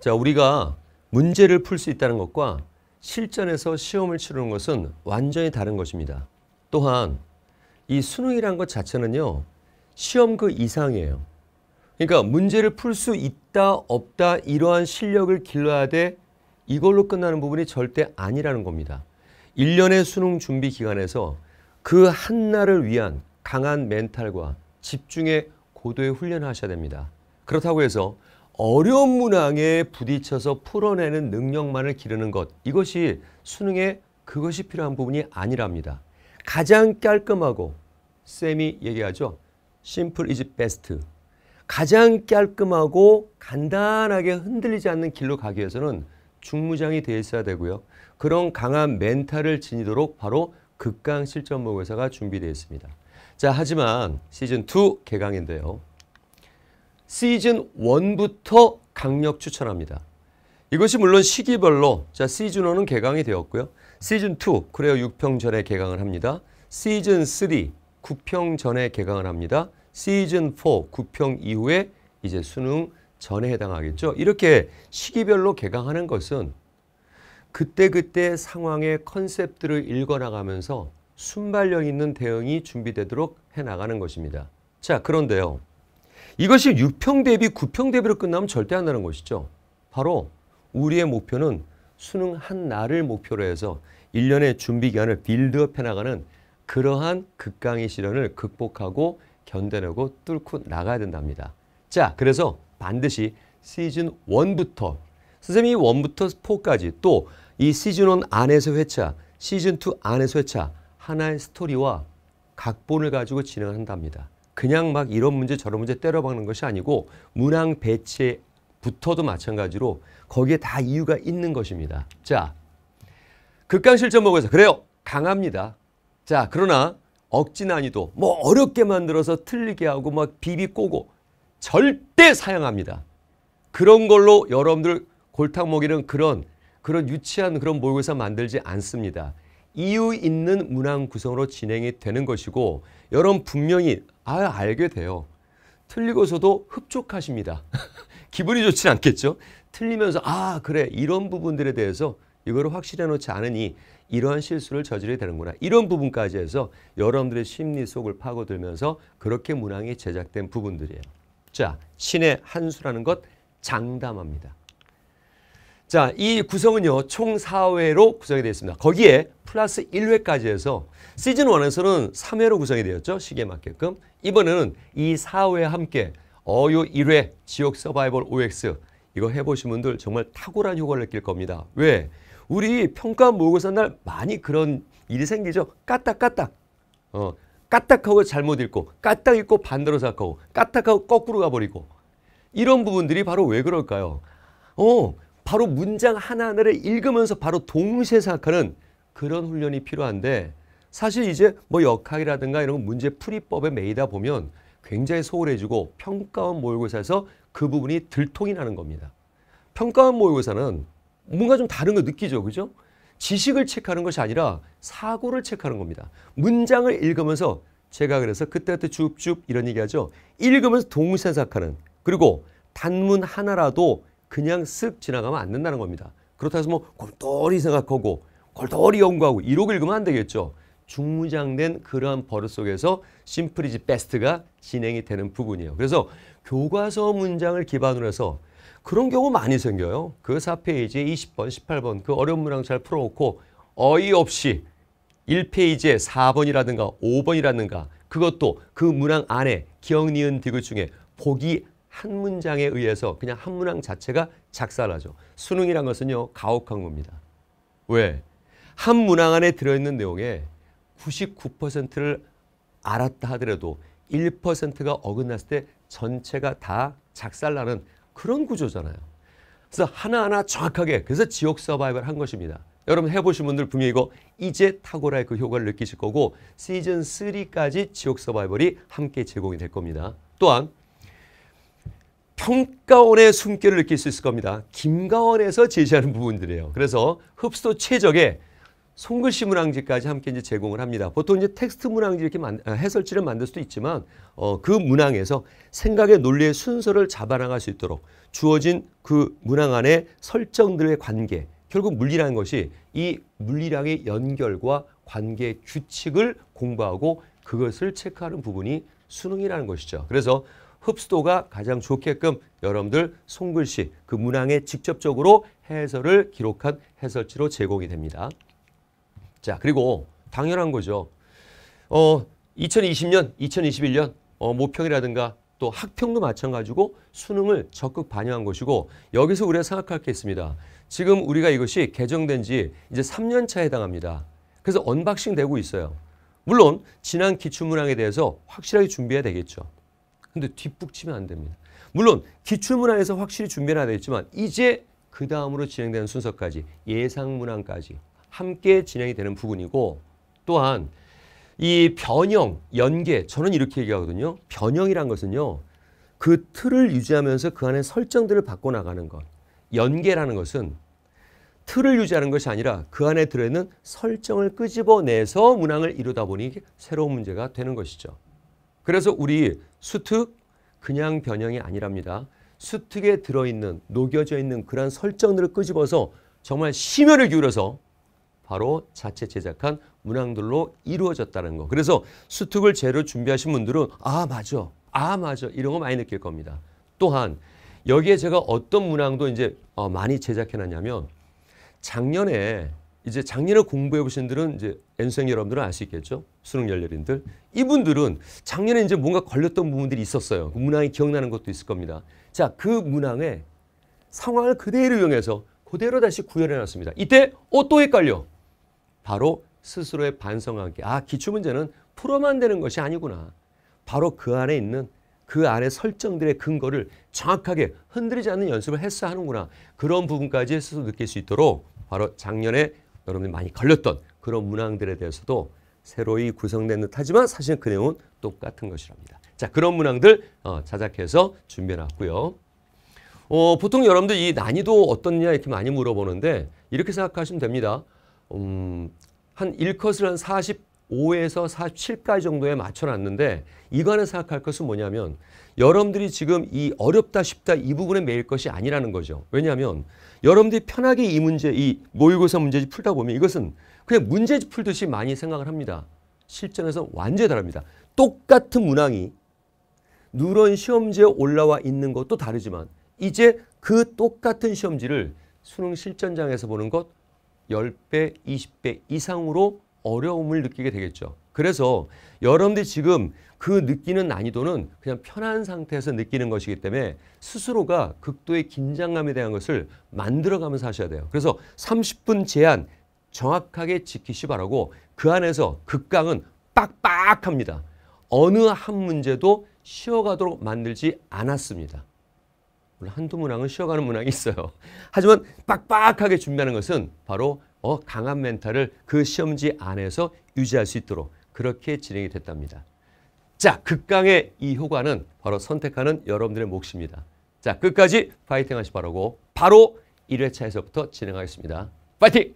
자, 우리가 문제를 풀 수 있다는 것과 실전에서 시험을 치르는 것은 완전히 다른 것입니다. 또한 이 수능이란 것 자체는요. 시험 그 이상이에요. 그러니까 문제를 풀 수 있다 없다 이러한 실력을 길러야 돼 이걸로 끝나는 부분이 절대 아니라는 겁니다. 1년의 수능 준비 기간에서 그 한날을 위한 강한 멘탈과 집중의 고도의 훈련을 하셔야 됩니다. 그렇다고 해서 어려운 문항에 부딪혀서 풀어내는 능력만을 기르는 것 이것이 수능에 그것이 필요한 부분이 아니랍니다. 가장 깔끔하고 쌤이 얘기하죠. 심플 이즈 베스트. 가장 깔끔하고 간단하게 흔들리지 않는 길로 가기 위해서는 중무장이 돼 있어야 되고요. 그런 강한 멘탈을 지니도록 바로 극강 실전 모의사가 준비되어 있습니다. 자, 하지만 시즌2 개강인데요. 시즌 1부터 강력 추천합니다. 이것이 물론 시기별로 자 시즌 1은 개강이 되었고요. 시즌 2 그래요 6평 전에 개강을 합니다. 시즌 3 9평 전에 개강을 합니다. 시즌 4 9평 이후에 이제 수능 전에 해당하겠죠. 이렇게 시기별로 개강하는 것은 그때그때 상황의 컨셉들을 읽어나가면서 순발력 있는 대응이 준비되도록 해나가는 것입니다. 자 그런데요. 이것이 6평 대비 9평 대비로 끝나면 절대 안 되는 것이죠. 바로 우리의 목표는 수능 한 날을 목표로 해서 1년의 준비 기간을 빌드업 해나가는 그러한 극강의 시련을 극복하고 견뎌내고 뚫고 나가야 된답니다. 자, 그래서 반드시 시즌 1부터 선생님이 1부터 4까지 또 이 시즌 1 안에서 회차, 시즌 2 안에서 회차 하나의 스토리와 각본을 가지고 진행한답니다. 그냥 막 이런 문제 저런 문제 때려박는 것이 아니고 문항 배치부터도 마찬가지로 거기에 다 이유가 있는 것입니다. 자, 극강 실전 보고서 그래요. 강합니다. 자, 그러나 억지 난이도 뭐 어렵게 만들어서 틀리게 하고 막 비비 꼬고 절대 사양합니다. 그런 걸로 여러분들 골탕 먹이는 그런 그런 유치한 그런 모의고사 만들지 않습니다. 이유 있는 문항 구성으로 진행이 되는 것이고 여러분 분명히 아, 알게 돼요. 틀리고서도 흡족하십니다. 기분이 좋지 않겠죠? 틀리면서 아 그래 이런 부분들에 대해서 이거를 확실해 놓지 않으니 이러한 실수를 저지르게 되는구나. 이런 부분까지 해서 여러분들의 심리 속을 파고들면서 그렇게 문항이 제작된 부분들이에요. 자, 신의 한 수라는 것 장담합니다. 자, 이 구성은요. 총 4회로 구성이 되어 있습니다. 거기에 플러스 1회까지 해서 시즌 1에서는 3회로 구성이 되었죠. 시기에 맞게끔. 이번에는 이 4회와 함께 어요 1회 지옥 서바이벌 OX 이거 해보신 분들 정말 탁월한 효과를 느낄 겁니다. 왜? 우리 평가 모의고사 날 많이 그런 일이 생기죠. 까딱까딱. 어, 까딱하고 잘못 읽고 까딱 읽고 반대로 생각하고 까딱하고 거꾸로 가버리고 이런 부분들이 바로 왜 그럴까요? 어, 바로 문장 하나하나를 읽으면서 바로 동시에 생각하는 그런 훈련이 필요한데 사실 이제 뭐 역학이라든가 이런 문제 풀이법에 매이다 보면 굉장히 소홀해지고 평가원 모의고사에서 그 부분이 들통이 나는 겁니다. 평가원 모의고사는 뭔가 좀 다른 걸 느끼죠. 그죠? 지식을 체크하는 것이 아니라 사고를 체크하는 겁니다. 문장을 읽으면서 제가 그래서 그때그때 쭉쭉 이런 얘기하죠. 읽으면서 동시에 생각하는 그리고 단문 하나라도 그냥 쓱 지나가면 안 된다는 겁니다. 그렇다 고 해서 뭐 골똘히 생각하고 골똘히 연구하고 이러고 읽으면 안 되겠죠. 중무장된 그러한 버릇 속에서 심플이지 베스트가 진행이 되는 부분이에요. 그래서 교과서 문장을 기반으로 해서 그런 경우 많이 생겨요. 그 4페이지에 20번, 18번 그 어려운 문항 잘 풀어놓고 어이없이 1페이지에 4번이라든가 5번이라든가 그것도 그 문항 안에 기억, 니은, 디귿 중에 보기 한 문장에 의해서 그냥 한 문항 자체가 작살하죠 수능이란 것은요. 가혹한 겁니다. 왜? 한 문항 안에 들어있는 내용에 99%를 알았다 하더라도 1%가 어긋났을 때 전체가 다 작살나는 그런 구조잖아요. 그래서 하나하나 정확하게 그래서 지옥 서바이벌 한 것입니다. 여러분 해보신 분들 분명히 이거 이제 탁월할 그 효과를 느끼실 거고 시즌 3까지 지옥 서바이벌이 함께 제공이 될 겁니다. 또한 평가원의 숨결을 느낄 수 있을 겁니다. 김가원에서 제시하는 부분들이에요. 그래서 흡수도 최적의 손글씨 문항지까지 함께 이제 제공을 합니다. 보통 이제 텍스트 문항지 이렇게 만, 아, 해설지를 만들 수도 있지만 어, 그 문항에서 생각의 논리의 순서를 잡아나갈 수 있도록 주어진 그 문항 안에 설정들의 관계 결국 물리라는 것이 이물리량의 연결과 관계 규칙을 공부하고 그것을 체크하는 부분이 수능이라는 것이죠. 그래서 흡수도가 가장 좋게끔 여러분들 손글씨 그 문항에 직접적으로 해설을 기록한 해설지로 제공이 됩니다. 자 그리고 당연한 거죠. 어 2020년, 2021년 어, 모평이라든가 또 학평도 마찬가지고 수능을 적극 반영한 것이고 여기서 우리가 생각할 게 있습니다. 지금 우리가 이것이 개정된 지 이제 3년 차에 해당합니다. 그래서 언박싱 되고 있어요. 물론 지난 기출문항에 대해서 확실하게 준비해야 되겠죠. 근데 뒷북 치면 안 됩니다. 물론 기출문항에서 확실히 준비를 해야 되겠지만 이제 그 다음으로 진행되는 순서까지 예상문항까지 함께 진행이 되는 부분이고 또한 이 변형, 연계 저는 이렇게 얘기하거든요. 변형이란 것은요. 그 틀을 유지하면서 그 안에 설정들을 바꿔나가는 것. 연계라는 것은 틀을 유지하는 것이 아니라 그 안에 들어있는 설정을 끄집어내서 문항을 이루다 보니 새로운 문제가 되는 것이죠. 그래서 우리 수특 그냥 변형이 아니랍니다. 수특에 들어있는 녹여져 있는 그러 설정들을 끄집어서 정말 심혈을 기울여서 바로 자체 제작한 문항들로 이루어졌다는 거. 그래서 수특을 재료 준비하신 분들은 아 맞아, 아 맞아 이런 거 많이 느낄 겁니다. 또한 여기에 제가 어떤 문항도 이제 어, 많이 제작해놨냐면 작년에 이제 작년에 공부해 보신 분들은 이제 연생 여러분들은 알수 있겠죠. 수능 열렬인들 이분들은 작년에 이제 뭔가 걸렸던 부분들이 있었어요. 그 문항이 기억나는 것도 있을 겁니다. 자, 그 문항의 상황을 그대로 이용해서 그대로 다시 구현해 놨습니다. 이때 어또 헷갈려. 바로 스스로의 반성하기. 아, 기출 문제는 풀어만 되는 것이 아니구나. 바로 그 안에 있는 그 안에 설정들의 근거를 정확하게 흔들리지 않는 연습을 했어야 하는구나. 그런 부분까지 스스로 느낄 수 있도록 바로 작년에 여러분이 많이 걸렸던 그런 문항들에 대해서도 새로이 구성된 듯하지만 사실 그 내용은 똑같은 것이랍니다. 자 그런 문항들 어, 자작해서 준비해놨고요. 어, 보통 여러분들 이 난이도 어떻냐 이렇게 많이 물어보는데 이렇게 생각하시면 됩니다. 음, 한 1컷을 한 40, 5에서 47까지 정도에 맞춰놨는데 이거는 생각할 것은 뭐냐면 여러분들이 지금 이 어렵다 쉽다 이 부분에 매일 것이 아니라는 거죠. 왜냐하면 여러분들이 편하게 이 문제, 이 모의고사 문제집 풀다 보면 이것은 그냥 문제집 풀듯이 많이 생각을 합니다. 실전에서 완전히 다릅니다. 똑같은 문항이 누런 시험지에 올라와 있는 것도 다르지만 이제 그 똑같은 시험지를 수능 실전장에서 보는 것 10배, 20배 이상으로 어려움을 느끼게 되겠죠. 그래서 여러분들이 지금 그 느끼는 난이도는 그냥 편한 상태에서 느끼는 것이기 때문에 스스로가 극도의 긴장감에 대한 것을 만들어가면서 하셔야 돼요. 그래서 30분 제한 정확하게 지키시 바라고 그 안에서 극강은 빡빡합니다. 어느 한 문제도 쉬어가도록 만들지 않았습니다. 물론 한두 문항은 쉬어가는 문항이 있어요. 하지만 빡빡하게 준비하는 것은 바로 어, 강한 멘탈을 그 시험지 안에서 유지할 수 있도록 그렇게 진행이 됐답니다. 자, 극강의 이 효과는 바로 선택하는 여러분들의 몫입니다. 자, 끝까지 파이팅 하시 바라고 바로 1회차에서부터 진행하겠습니다. 파이팅!